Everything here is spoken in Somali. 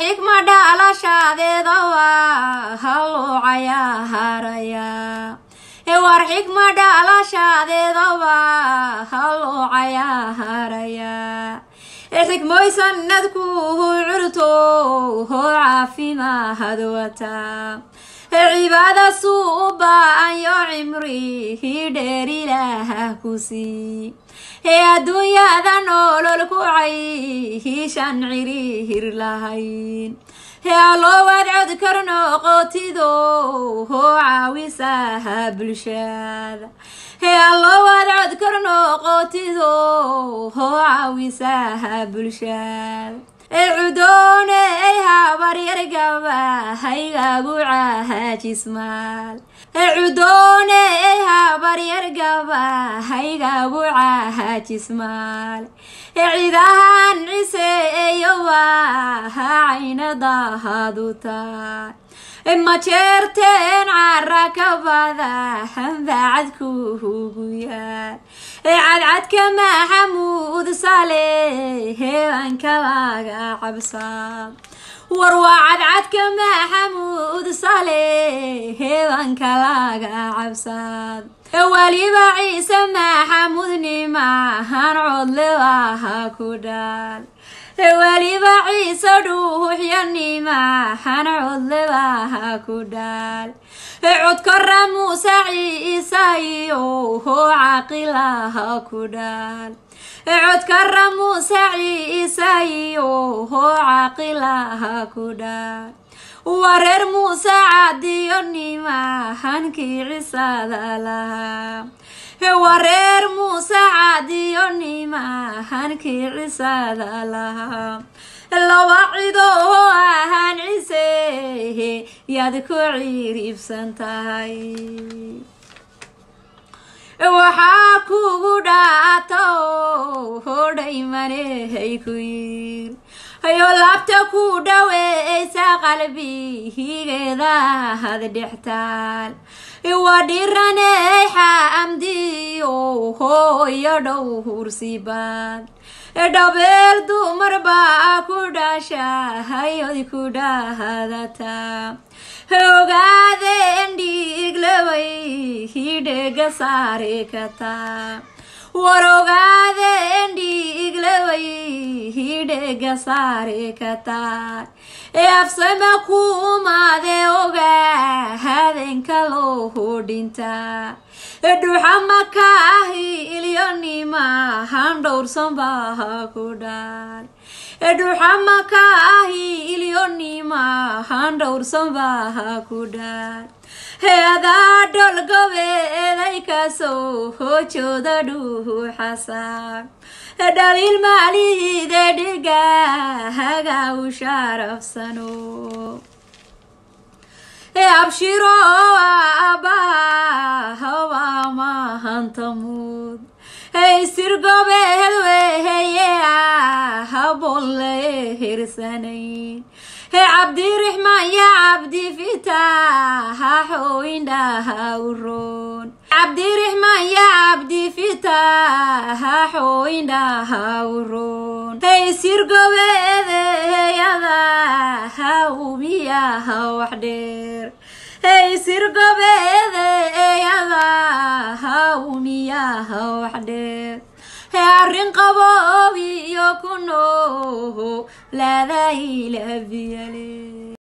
xikma dhaalashadeeda waa haluucaya haraya war xikma dhaalashadeeda waa haluucaya haraya xikmooy sanadku curto hoo caafimaahad wata cibaada suu u baaanyo cimrihii dheerilaha kusii sii adduunyada noolo dhacay hiishaan ciri hir lahayn hea loo waadcod karno qootido hoo caawisaha bulshaada hea loo waadcod karno qootido hoo caawisaha bulshada ee cudoone ay habaryargaba haygaagu caahajismaal ee cudoone ay habaryargaba haygaagu caahajismaal cidahan cise eyowa caynadahaduta majeerteen cara kabada hanbacad kuugu yaal cadcadka maxamuud sale heeban kabaga cabsaa war waa cadcadka maxamuud sale heeban kabaga cabsaad waliba ciise maxamuudnim hadle waaha ku dhaal weliba ciise dhuuxyanima hana codle ku dhaal codkora muuse ciisayo hoo caaqilaha ku dhaal codkora muuse ciisayo hoo caaqilaha ku dhaal waa reer muuse caadiyo nima hankii cisaada lahaa ka wareer muuse caadiyo nimaahan kii cisaada lahaa laba cido oo ahaan ciseehe yaad ku ciiriibsan tahay waxaa kugu dhaata hodhay manehay ku yir hayo laabta ku dhaweeysa qalbihigeeda had dhextaal wadhiraney xaam dhow hursiibaan edhabeel dumar baa ku dhasha hayod ku dhahadataa hogaade endhiiglaway hidheega saare kataa warogaade endhiiglaway hidheega saare kataa ee afsama ku umaade ogaa habeenka loo hudhinta hedhuuxama ka ahi han handhowrsanba ha ku dhaay hedhuuxama ka ahi ilyonima handhowrsanba ha ku dhaay headaa dholgobe edaykaasow hoojooda dhuhu xasaan dhaliil maaliide dhiga hagaa u sharafsano abshiro hirsanay he cabdiraxmaan yaa cabdi fitaax xooyindhaha uroon cabdiraxmaan yaa cabdi fitaax xooyindhaha uroon hey sirgobe edeeyada ha umiyaha wax dheer hey sirgobe edeeyada ha umiyaha wax dheer arrin qaboobiyo ku noolaada ilaahbiyale